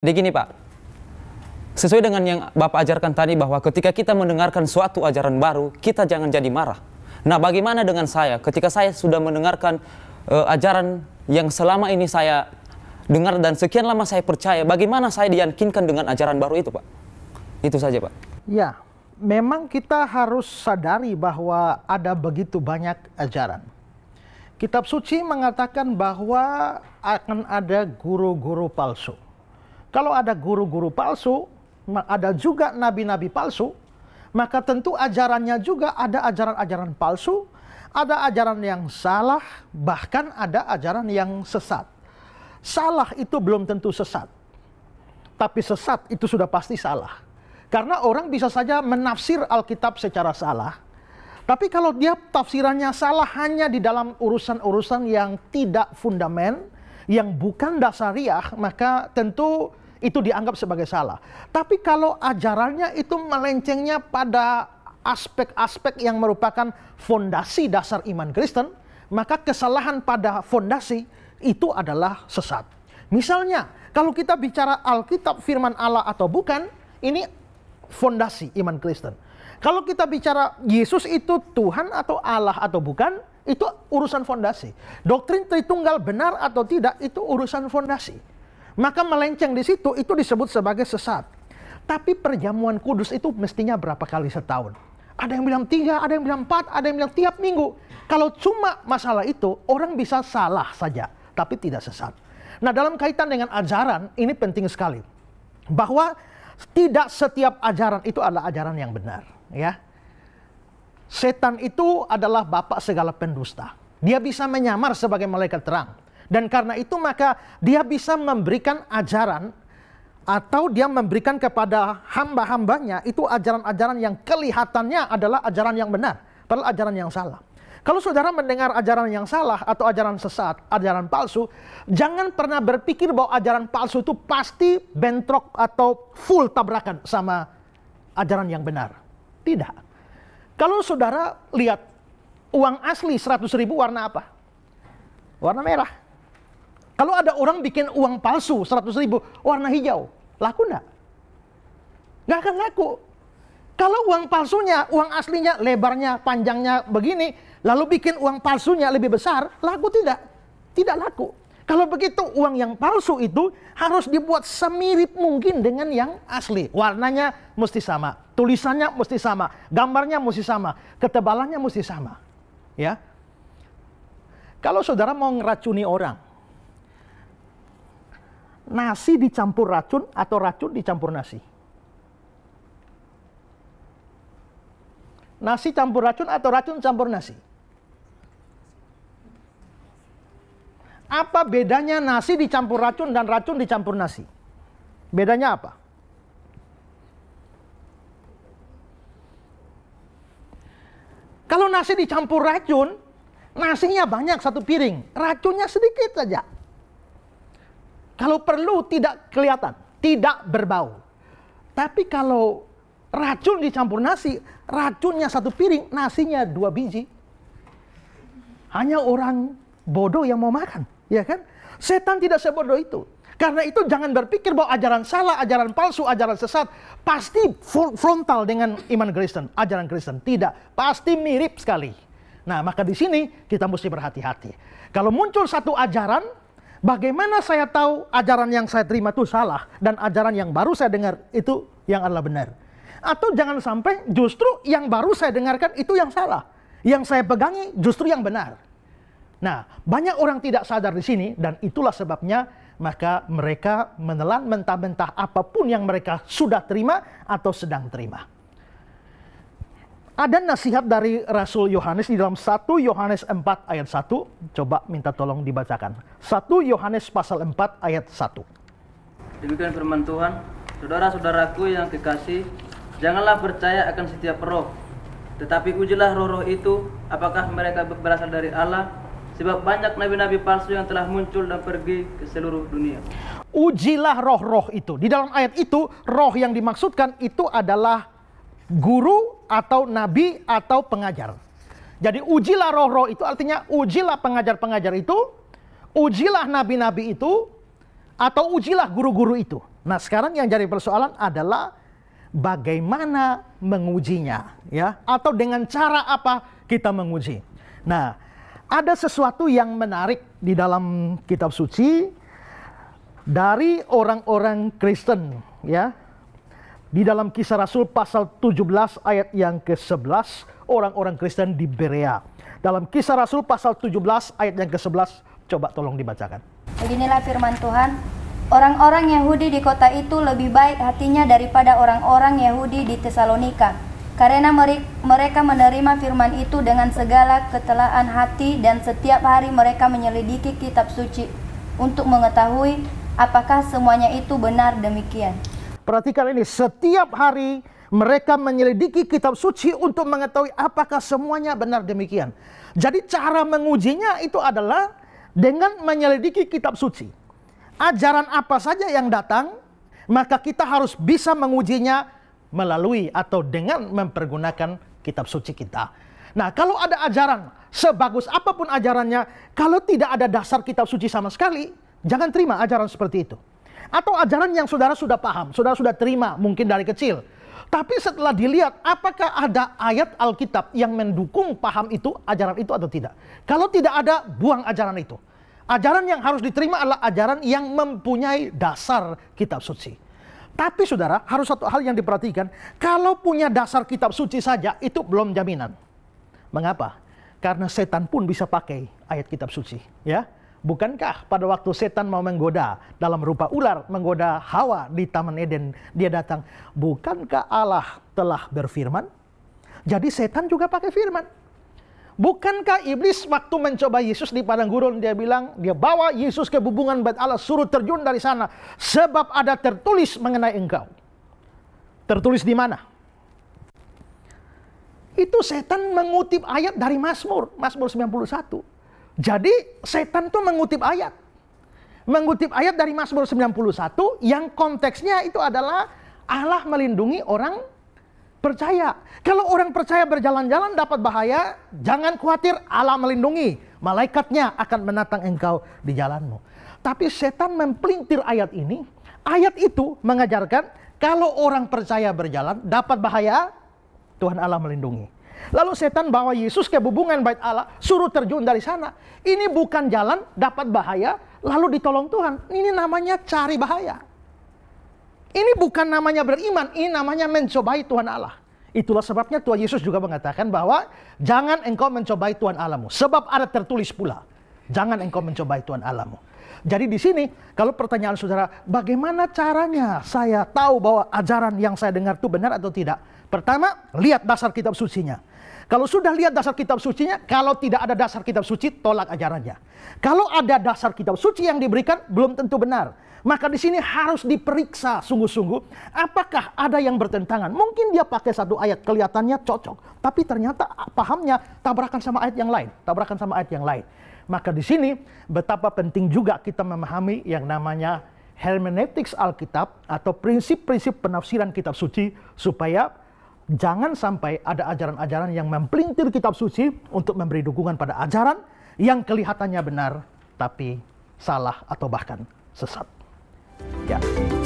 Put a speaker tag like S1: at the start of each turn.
S1: Jadi gini Pak, sesuai dengan yang Bapak ajarkan tadi bahwa ketika kita mendengarkan suatu ajaran baru, kita jangan jadi marah. Nah bagaimana dengan saya ketika saya sudah mendengarkan uh, ajaran yang selama ini saya dengar dan sekian lama saya percaya, bagaimana saya diyakinkan dengan ajaran baru itu Pak? Itu saja Pak. Ya, memang kita harus sadari bahwa ada begitu banyak ajaran. Kitab suci mengatakan bahwa akan ada guru-guru palsu kalau ada guru-guru palsu, ada juga nabi-nabi palsu, maka tentu ajarannya juga ada ajaran-ajaran palsu, ada ajaran yang salah, bahkan ada ajaran yang sesat. Salah itu belum tentu sesat. Tapi sesat itu sudah pasti salah. Karena orang bisa saja menafsir Alkitab secara salah. Tapi kalau dia tafsirannya salah hanya di dalam urusan-urusan yang tidak fundament, yang bukan dasariah, maka tentu itu dianggap sebagai salah. Tapi kalau ajarannya itu melencengnya pada aspek-aspek yang merupakan fondasi dasar iman Kristen, maka kesalahan pada fondasi itu adalah sesat. Misalnya, kalau kita bicara Alkitab firman Allah atau bukan, ini fondasi iman Kristen. Kalau kita bicara Yesus itu Tuhan atau Allah atau bukan, itu urusan fondasi. Doktrin Tritunggal benar atau tidak, itu urusan fondasi maka melenceng di situ itu disebut sebagai sesat. Tapi perjamuan kudus itu mestinya berapa kali setahun? Ada yang bilang tiga, ada yang bilang empat, ada yang bilang tiap minggu. Kalau cuma masalah itu, orang bisa salah saja, tapi tidak sesat. Nah, dalam kaitan dengan ajaran, ini penting sekali. Bahwa tidak setiap ajaran itu adalah ajaran yang benar. ya. Setan itu adalah bapak segala pendusta. Dia bisa menyamar sebagai malaikat terang. Dan karena itu maka dia bisa memberikan ajaran atau dia memberikan kepada hamba-hambanya itu ajaran-ajaran yang kelihatannya adalah ajaran yang benar, padahal ajaran yang salah. Kalau saudara mendengar ajaran yang salah atau ajaran sesat, ajaran palsu, jangan pernah berpikir bahwa ajaran palsu itu pasti bentrok atau full tabrakan sama ajaran yang benar. Tidak. Kalau saudara lihat uang asli 100 ribu warna apa? Warna merah. Kalau ada orang bikin uang palsu 100 ribu warna hijau, laku enggak? Enggak akan laku. Kalau uang palsunya, uang aslinya, lebarnya, panjangnya begini, lalu bikin uang palsunya lebih besar, laku tidak? Tidak laku. Kalau begitu uang yang palsu itu harus dibuat semirip mungkin dengan yang asli. Warnanya mesti sama, tulisannya mesti sama, gambarnya mesti sama, ketebalannya mesti sama. Ya. Kalau saudara mau ngeracuni orang, nasi dicampur racun atau racun dicampur nasi? Nasi campur racun atau racun campur nasi? Apa bedanya nasi dicampur racun dan racun dicampur nasi? Bedanya apa? Kalau nasi dicampur racun, nasinya banyak satu piring, racunnya sedikit saja. Kalau perlu tidak kelihatan, tidak berbau. Tapi kalau racun dicampur nasi, racunnya satu piring, nasinya dua biji. Hanya orang bodoh yang mau makan, ya kan? Setan tidak sebodoh itu. Karena itu jangan berpikir bahwa ajaran salah, ajaran palsu, ajaran sesat pasti frontal dengan iman Kristen, ajaran Kristen. Tidak, pasti mirip sekali. Nah, maka di sini kita mesti berhati-hati. Kalau muncul satu ajaran Bagaimana saya tahu ajaran yang saya terima itu salah dan ajaran yang baru saya dengar itu yang adalah benar? Atau jangan sampai justru yang baru saya dengarkan itu yang salah. Yang saya pegangi justru yang benar. Nah, banyak orang tidak sadar di sini dan itulah sebabnya maka mereka menelan mentah-mentah apapun yang mereka sudah terima atau sedang terima. Ada nasihat dari Rasul Yohanes di dalam 1 Yohanes 4 ayat 1. Coba minta tolong dibacakan. 1 Yohanes pasal 4 ayat 1. Demikian firman Tuhan. Saudara-saudaraku yang kekasih, janganlah percaya akan setiap roh. Tetapi ujilah roh-roh itu apakah mereka berasal dari Allah Sebab banyak nabi-nabi palsu yang telah muncul dan pergi ke seluruh dunia. Ujilah roh-roh itu. Di dalam ayat itu, roh yang dimaksudkan itu adalah guru atau nabi atau pengajar. Jadi ujilah roh-roh itu artinya ujilah pengajar-pengajar itu, ujilah nabi-nabi itu, atau ujilah guru-guru itu. Nah sekarang yang jadi persoalan adalah bagaimana mengujinya ya atau dengan cara apa kita menguji. Nah ada sesuatu yang menarik di dalam kitab suci dari orang-orang Kristen ya di dalam kisah Rasul pasal 17 ayat yang ke-11, orang-orang Kristen di Berea. Dalam kisah Rasul pasal 17 ayat yang ke-11, coba tolong dibacakan. Beginilah firman Tuhan, orang-orang Yahudi di kota itu lebih baik hatinya daripada orang-orang Yahudi di Tesalonika, karena mereka menerima firman itu dengan segala ketelaan hati dan setiap hari mereka menyelidiki kitab suci untuk mengetahui apakah semuanya itu benar demikian. Perhatikan ini, setiap hari mereka menyelidiki kitab suci untuk mengetahui apakah semuanya benar demikian. Jadi cara mengujinya itu adalah dengan menyelidiki kitab suci. Ajaran apa saja yang datang, maka kita harus bisa mengujinya melalui atau dengan mempergunakan kitab suci kita. Nah, kalau ada ajaran, sebagus apapun ajarannya, kalau tidak ada dasar kitab suci sama sekali, jangan terima ajaran seperti itu. Atau ajaran yang saudara sudah paham, saudara sudah terima mungkin dari kecil. Tapi setelah dilihat apakah ada ayat Alkitab yang mendukung paham itu, ajaran itu atau tidak. Kalau tidak ada, buang ajaran itu. Ajaran yang harus diterima adalah ajaran yang mempunyai dasar kitab suci. Tapi saudara, harus satu hal yang diperhatikan, kalau punya dasar kitab suci saja itu belum jaminan. Mengapa? Karena setan pun bisa pakai ayat kitab suci, ya. Bukankah pada waktu setan mau menggoda dalam rupa ular menggoda Hawa di Taman Eden, dia datang, bukankah Allah telah berfirman? Jadi setan juga pakai firman. Bukankah iblis waktu mencoba Yesus di padang gurun dia bilang dia bawa Yesus ke bubungan bait Allah suruh terjun dari sana sebab ada tertulis mengenai engkau. Tertulis di mana? Itu setan mengutip ayat dari Mazmur, Mazmur 91. Jadi setan tuh mengutip ayat. Mengutip ayat dari Mazmur 91 yang konteksnya itu adalah Allah melindungi orang percaya. Kalau orang percaya berjalan-jalan dapat bahaya, jangan khawatir Allah melindungi. Malaikatnya akan menatang engkau di jalanmu. Tapi setan mempelintir ayat ini. Ayat itu mengajarkan kalau orang percaya berjalan dapat bahaya, Tuhan Allah melindungi. Lalu setan bawa Yesus ke hubungan bait Allah, suruh terjun dari sana. Ini bukan jalan dapat bahaya, lalu ditolong Tuhan. Ini namanya cari bahaya. Ini bukan namanya beriman, ini namanya mencobai Tuhan Allah. Itulah sebabnya Tuhan Yesus juga mengatakan bahwa jangan engkau mencobai Tuhan Allahmu. Sebab ada tertulis pula, jangan engkau mencobai Tuhan Allahmu. Jadi di sini kalau pertanyaan saudara, bagaimana caranya saya tahu bahwa ajaran yang saya dengar itu benar atau tidak? Pertama, lihat dasar kitab sucinya. Kalau sudah lihat dasar kitab sucinya, kalau tidak ada dasar kitab suci, tolak ajarannya. Kalau ada dasar kitab suci yang diberikan, belum tentu benar. Maka di sini harus diperiksa sungguh-sungguh, apakah ada yang bertentangan. Mungkin dia pakai satu ayat, kelihatannya cocok. Tapi ternyata pahamnya tabrakan sama ayat yang lain. Tabrakan sama ayat yang lain. Maka di sini betapa penting juga kita memahami yang namanya hermeneutics Alkitab atau prinsip-prinsip penafsiran kitab suci supaya jangan sampai ada ajaran-ajaran yang mempelintir kitab suci untuk memberi dukungan pada ajaran yang kelihatannya benar tapi salah atau bahkan sesat. Ya.